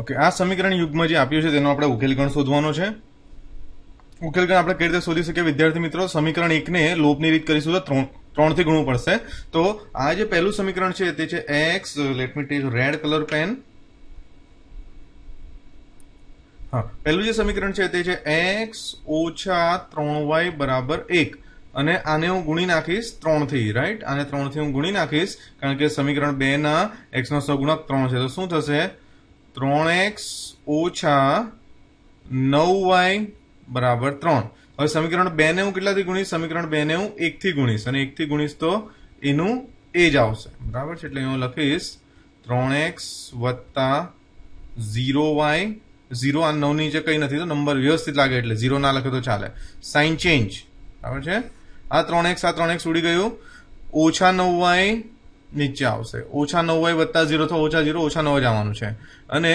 okay આ સમીકરણ યુગમાં જે આપ્યું છે તેનો આપણે ઉકેલ ગણ શોધવાનો છે ઉકેલ ગણ આપણે કઈ રીતે શોધી શકીએ વિદ્યાર્થી મિત્રો સમીકરણ એકને લોપની રીત કરીશું તો ત્રણ ત્રણથી ગુણવું પડશે તો આ જે પહેલું સમીકરણ છે તે છે X let me take red colour pen હા પહેલું જે સમીકરણ છે તે છે એક્સ ઓછા ત્રણ વાય બરાબર એક અને આને હું ગુણી નાખીશ ત્રણથી રાઈટ આને ત્રણથી હું ગુણી નાખીશ કારણ કે સમીકરણ બેના એક્સનો સગુણક ત્રણ છે તો શું થશે ત્રણ એક્સ ઓછા નવ વાય બરાબર ત્રણ હવે સમીકરણ બે ને હું કેટલાથી ગુણીશ સમીકરણ બે ને હું એકથી ગુણીશ અને એકથી ગુણીશ તો એનું એ જ આવશે બરાબર છે એટલે હું લખીશ ત્રણ એક્સ વત્તા ઝીરો વાય ઝીરો આ નવ નીચે કંઈ નથી તો નંબર વ્યવસ્થિત લાગે એટલે ઝીરો ના લખે તો ચાલે સાઇન ચેન્જ બરાબર છે આ ત્રણ એક્સ આ ત્રણ એક્સ ઉડી ગયું ઓછા નવ વાય નીચે આવશે ઓછા નવ હોય વત્તા ઝીરો અથવા ઓછા ઝીરો ઓછા નવ જ આવવાનું છે અને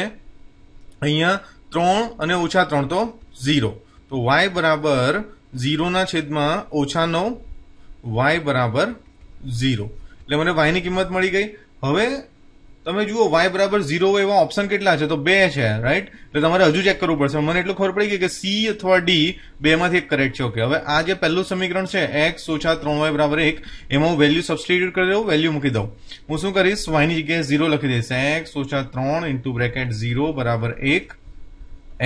અહીંયા ત્રણ અને ઓછા ત્રણ તો ઝીરો તો વાય બરાબર ઝીરોના છેદમાં ઓછા નવ વાય બરાબર ઝીરો એટલે મને વાયની કિંમત મળી ગઈ હવે તમે જુઓ વાય બરાબર ઝીરો એવા ઓપ્શન કેટલા છે તો બે છે રાઈટ એટલે તમારે હજુ ચેક કરવું પડશે મને એટલું ખબર પડી ગઈ કે સી અથવા ડી બે બેમાંથી એક કરેક્ટ છે ઓકે હવે આ જે પહેલું સમીકરણ છે એક્સ ઓછા ત્રણ વાય બરાબર એક એમાં હું વેલ્યુ સબસ્ટિટ્યુટ કરી દઉં વેલ્યુ મૂકી દઉં હું શું કરીશ વાયની જગ્યાએ ઝીરો લખી દઈશ એક્સ ઓછા ત્રણ ઇન્ટુ બ્રેકેટ ઝીરો બરાબર એક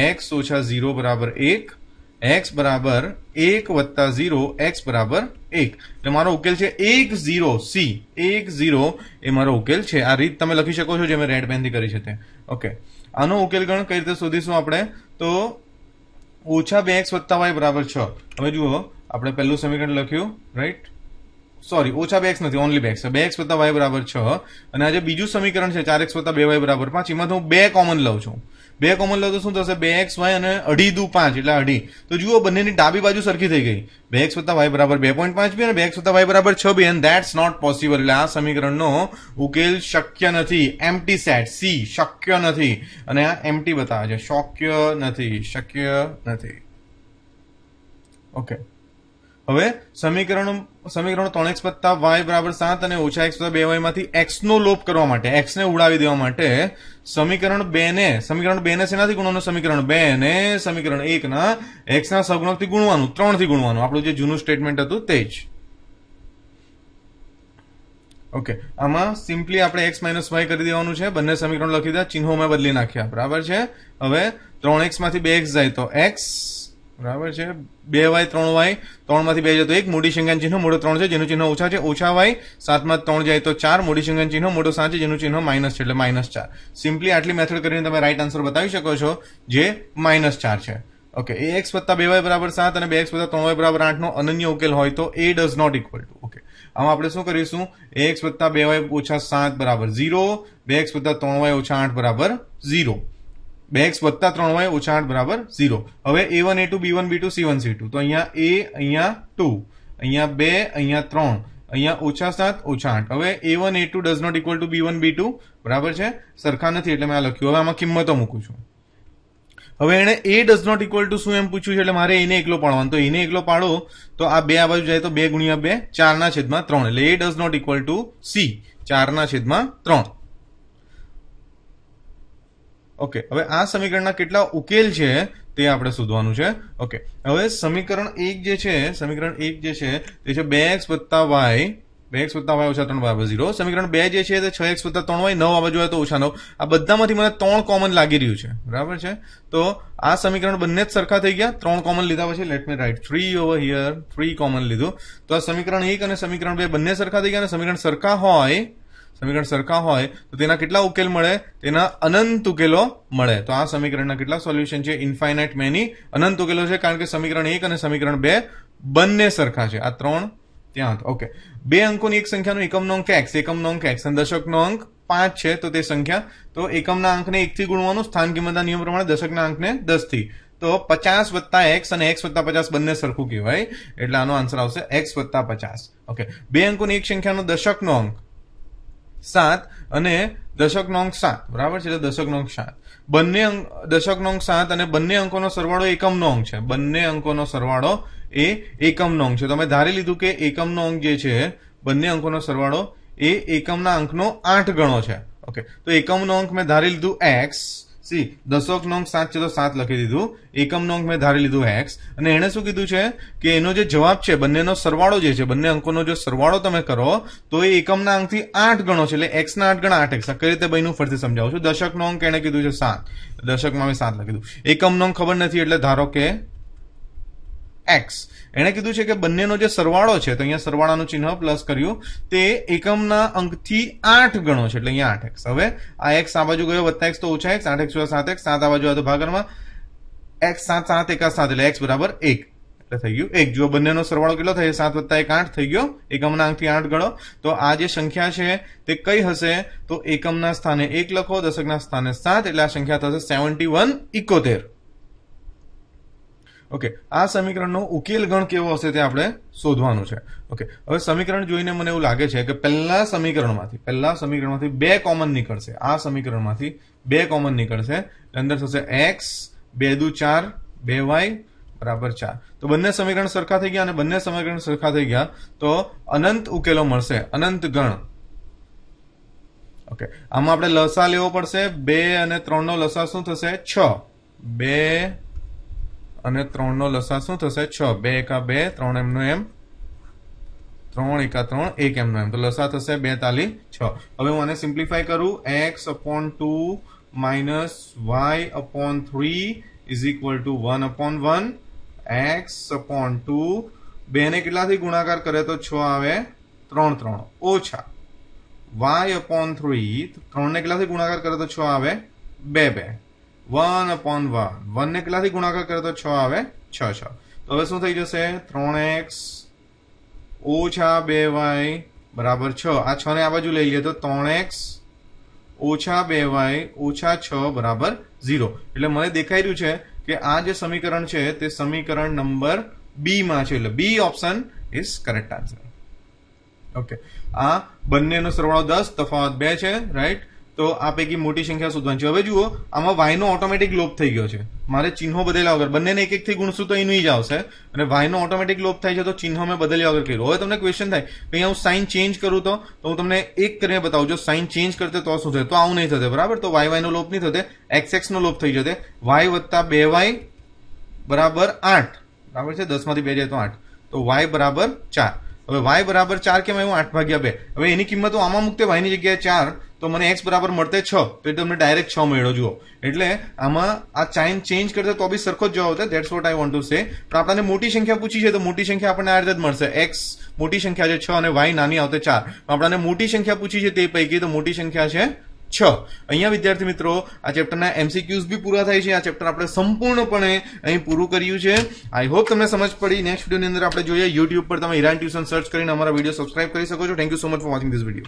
એક્સ ઓછા ઝીરો બરાબર એક એક્સ બરાબર એક વત્તા ઝીરો એક્સ બરાબર એક એટલે મારો ઉકેલ છે એક ઝીરો સી એક ઝીરો એ મારો ઉકેલ છે આ રીત તમે લખી શકો છો જે મેં રેડ પેનથી કરી છે તે ઓકે આનો ઉકેલ ગણ કઈ રીતે શોધીશું આપણે તો ઓછા બે એક્સ વત્તા વાય બરાબર છ હવે જુઓ આપણે પહેલું સમીકરણ લખ્યું રાઈટ સોરી ઓછા બે એક્સ નથી ઓનલી બે એક્સ છે બે એક્સ વત્તા વાય બરાબર છ અને આજે બીજું સમીકરણ છે ચાર એક્સ વત્તા બે વાય બરાબર પાંચ એમાં હું બે કોમન લઉં છું બે કોમન લઉં તો શું થશે બે એક્સ વાય અને અઢી દુ પાંચ એટલે અઢી તો જુઓ બંનેની ડાબી બાજુ સરખી થઈ ગઈ બે એક્સ વત્તા વાય બરાબર બે પોઈન્ટ પાંચ બી અને બે એક્સ વત્તા વાય બરાબર છ B and that's not possible એટલે આ સમીકરણનો ઉકેલ શક્ય નથી એમટી સેટ સી શક્ય નથી અને આ એમટી બતાવે છે શક્ય નથી શક્ય નથી ઓકે હવે સમીકરણ સમીકરણ ત્રણ એક્સ વત્તા વાય બરાબર સાત અને ઓછા એક્સ બે વાયમાંથી એક્સનો લોપ કરવા માટે એક્સને ઉડાવી દેવા માટે સમીકરણ બે ને સમીકરણ બે ને શેનાથી ગુણવાનું સમીકરણ બે ને સમીકરણ એકના એક્સના સગુણકથી ગુણવાનું ત્રણથી ગુણવાનું આપણું જે જૂનું સ્ટેટમેન્ટ હતું તે જ ઓકે આમાં સિમ્પલી આપણે એક્સ માઇનસ વાય કરી દેવાનું છે બંને સમીકરણ લખી દીધા ચિહ્નોમાં બદલી નાખ્યા બરાબર છે હવે ત્રણ એક્સમાંથી બે એક્સ જાય તો એક્સ બરાબર છે બે વાય ત્રણ વાય ત્રણમાંથી બે જતો એક મૂડી શંકાન ચિહ્ન મોટો ત્રણ છે જેનું ચિહ્ન ઓછા છે ઓછા વાય સાતમાં ત્રણ જાય તો ચાર મોટી શંકાન ચિહ્ન મોટો સાત છે જેનું ચિહ્ન માઇનસ છે એટલે માઇનસ ચાર સિમ્પલી આટલી મેથડ કરીને તમે રાઇટ આન્સર બતાવી શકો છો જે માઇનસ ચાર છે ઓકે એ એક્સ વત્તા બે વાય બરાબર સાત અને બે એક્સ વત્તા ત્રણ વાય બરાબર આઠનો અનન્ય ઉકેલ હોય તો A does not equal to okay આમાં આપણે શું કરીશું એક્સ વત્તા બે વાય ઓછા સાત બરાબર ઝીરો બે એક્સ વત્તા ત્રણ વાય ઓછા આઠ બરાબર ઝીરો બે એક્સ વત્તા ત્રણ હોય ઓછા આઠ બરાબર ઝીરો હવે A one A two B one B two C one C two તો અહીંયા એ અહીંયા ટુ અહીંયા બે અહીંયા ત્રણ અહીંયા ઓછા સાત ઓછા આઠ હવે A one A two does not equal to B one B two બરાબર છે સરખા નથી એટલે મેં આ લખ્યું હવે આમાં કિંમતો મૂકું છું હવે એણે A does not equal to શું એમ પૂછ્યું છે એટલે મારે એને એકલો પાડવાનો તો એને એકલો પાડો તો આ બે આ બાજુ જાય તો બે ગુણ્યા બે ચારના છેદમાં ત્રણ એટલે A does not equal to C ચારના છેદમાં ત્રણ ઓકે હવે આ સમીકરણના કેટલા ઉકેલ છે તે આપણે શોધવાનું છે ઓકે હવે સમીકરણ એક જે છે સમીકરણ એક જે છે તે છે બે એક્સ વત્તા વાય બે એક્સ વત્તા વાય ઓછા ત્રણ વાય ઝીરો સમીકરણ બે જે છે તે છ એક્સ વત્તા ત્રણ વાય નવ આ બાજુ તો ઓછા નવ આ બધામાંથી મને ત્રણ કોમન લાગી રહ્યું છે બરાબર છે તો આ સમીકરણ બંને જ સરખા થઈ ગયા ત્રણ કોમન લીધા પછી let me write three over here three common લીધું તો આ સમીકરણ એક અને સમીકરણ બે બંને સરખા થઈ ગયા અને સમીકરણ સરખા હોય સમીકરણ સરખા હોય તો તેના કેટલા ઉકેલ મળે તેના અનંત ઉકેલો મળે તો આ સમીકરણના કેટલા સોલ્યુશન છે ઇન્ફાઇનાઇટ મેની અનંત ઉકેલો છે કારણ કે સમીકરણ એક અને સમીકરણ બે બંને સરખા છે આ ત્રણ ત્યાં ઓકે બે અંકોની એક સંખ્યાનો એકમનો અંક એક્સ એકમનો અંક એક્સ અને દશકનો અંક પાંચ છે તો તે સંખ્યા તો એકમના અંકને એકથી ગુણવાનું સ્થાન કિંમતના નિયમ પ્રમાણે દશકના અંકને દસથી તો પચાસ વત્તા એક્સ અને એક્સ વત્તા પચાસ બંને સરખું કહેવાય એટલે આનો આન્સર આવશે એક્સ વત્તા પચાસ ઓકે બે અંકોની એક સંખ્યાનો દશકનો અંક સાત અને દશકનો અંક સાત બરાબર છે એટલે દશકનો અંક સાત બંને અંક દશકનો અંક સાત અને બંને અંકોનો સરવાળો એકમનો અંક છે બંને અંકોનો સરવાળો એ એકમનો અંક છે તમે ધારી લીધું કે એકમનો અંક જે છે બંને અંકોનો સરવાળો એ એકમના અંકનો આઠ ગણો છે ઓકે તો એકમનો અંક મેં ધારી લીધું એક્સ સી દશકનો નોંગ સાત છે તો સાત લખી દીધું એકમ નોંગ મેં ધારી લીધું એક્સ અને એણે શું કીધું છે કે એનો જે જવાબ છે બંનેનો સરવાળો જે છે બંને અંકોનો જો સરવાળો તમે કરો તો એ એકમના અંકથી આઠ ગણો છે એટલે એક્સના આઠ ગણા આઠ એક્સ કઈ રીતે બહેનું ફરીથી સમજાવું છું દશક નોંગ એણે કીધું છે સાત દશકમાં મેં સાત લખી દીધું એકમ નોંગ ખબર નથી એટલે ધારો કે એક્સ એણે કીધું છે કે બંનેનો જે સરવાળો છે તો અહીંયા સરવાળાનું ચિહ્ન પ્લસ કર્યું તે એકમના અંકથી આઠ ગણો છે એટલે અહીંયા આઠ એક્સ હવે આ એક્સ આ બાજુ ગયો વત્તા એક્સ તો ઓછા એક્સ આઠ એક્સ સાત એક્સ સાત આ બાજુ આ તો ભાગરમાં એક્સ સાત સાત એકા સાત એટલે એક્સ બરાબર એક એટલે થઈ ગયું એક જો બંનેનો સરવાળો કેટલો થયો સાત વત્તા એક આઠ થઈ ગયો એકમના અંકથી આઠ ગણો તો આ જે સંખ્યા છે તે કઈ હશે તો એકમના સ્થાને એક લખો દશકના સ્થાને સાત એટલે આ સંખ્યા થશે સેવન્ટી વન ઇકોતેર ઓકે આ સમીકરણનો ઉકેલ ગણ કેવો હશે તે આપણે શોધવાનું છે ઓકે હવે સમીકરણ જોઈને મને એવું લાગે છે કે પહેલા સમીકરણમાંથી પહેલા સમીકરણમાંથી બે કોમન નીકળશે આ સમીકરણમાંથી બે કોમન નીકળશે અંદર થશે એક્સ બે દુ ચાર બે વાય બરાબર ચાર તો બંને સમીકરણ સરખા થઈ ગયા અને બંને સમીકરણ સરખા થઈ ગયા તો અનંત ઉકેલો મળશે અનંત ગણ ઓકે આમાં આપણે લસા લેવો પડશે બે અને ત્રણનો લસા શું થશે છ બે અને ત્રણનો લસા શું થશે છ બે એકા બે ત્રણ એમનો એમ ત્રણ એકા ત્રણ એક એમનો એમ તો લસા થશે બે તાલી છ હવે હું આને સિમ્પ્લિફાય કરું X upon two minus Y upon three is equal to one upon one X upon two બેને કેટલાથી ગુણાકાર કરે તો છ આવે ત્રણ ત્રણ ઓછા વાય અપોન થ્રી ત્રણને કેટલાથી ગુણાકાર કરે તો છ આવે બે બે વન અપોન વન વનને કેટલાથી ગુણાકાર કરે તો છ આવે છ છ તો હવે શું થઈ જશે ત્રણ એક્સ ઓછા બે વાય બરાબર છ આ છને આ બાજુ લઈ લઈએ તો ત્રણ એક્સ ઓછા બે વાય ઓછા છ બરાબર ઝીરો એટલે મને દેખાઈ રહ્યું છે કે આ જે સમીકરણ છે તે સમીકરણ નંબર બીમાં છે એટલે B option is correct answer okay આ બંનેનો સરવાળો દસ તફાવત બે છે રાઈટ તો આ પૈકી મોટી સંખ્યા શોધવાની છે હવે જુઓ આમાં વાયનો ઓટોમેટિક લોપ થઈ ગયો છે મારે ચિહ્નો બદલ્યા વગર બંનેને એક એકથી ગુણશું તો એનું જ આવશે અને વાયનો ઓટોમેટિક લોપ થાય છે તો ચિહ્નો મેં બદલ્યા વગર કર્યું હવે તમને ક્વેશ્ચન થાય કે અહીંયા હું સાઇન ચેન્જ કરું તો હું તમને એક કરીને બતાવું જો સાઇન ચેન્જ કરતે તો શું થાય તો આવું નહીં થશે બરાબર તો વાય વાયનો લોપ નહીં થશે એક્સ એક્સનો લોપ થઈ જશે વાય વત્તા બે વાય બરાબર આઠ બરાબર છે દસમાંથી બે જાય તો આઠ તો વાય બરાબર ચાર હવે વાય બરાબર ચાર કેમ આવ્યું આઠ ભાગ્યા બે હવે એની કિંમત હું આમાં મૂકતે વાયની જગ્યાએ ચાર તો મને x બરાબર મળતે 6 પેલી તો આપણે ડાયરેક્ટ 6 મળ્યો જુઓ એટલે આમાં આ ચાઈન ચેન્જ કર તો ભી સરખો જ જવાબ આવે that's what I want to say તો આપણને મોટી સંખ્યા પૂછી છે તો મોટી સંખ્યા આપણે આર્દત મળશે x મોટી સંખ્યા છે 6 અને y નાની આવતે 4 આપણે આપણને મોટી સંખ્યા પૂછી છે તે પૈકી તો મોટી સંખ્યા છે 6 અહીંયા વિદ્યાર્થી મિત્રો આ ચેપ્ટર ના एमसीक्यूઝ ભી પૂરા થઈ છે આ ચેપ્ટર આપણે સંપૂર્ણપણે અહીં પૂરો કર્યું છે આઈ હોપ તમને સમજ પડી નેક્સ્ટ વિડિયો ની અંદર આપણે જોઈએ YouTube પર તમે હિરાન ટ્યુશન સર્ચ કરીને અમારો વિડિયો સબ્સ્ક્રાઇબ કરી શકો છો thank you so much for watching This video